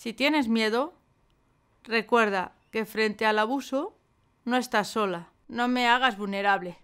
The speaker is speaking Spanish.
Si tienes miedo, recuerda que frente al abuso no estás sola. No me hagas vulnerable.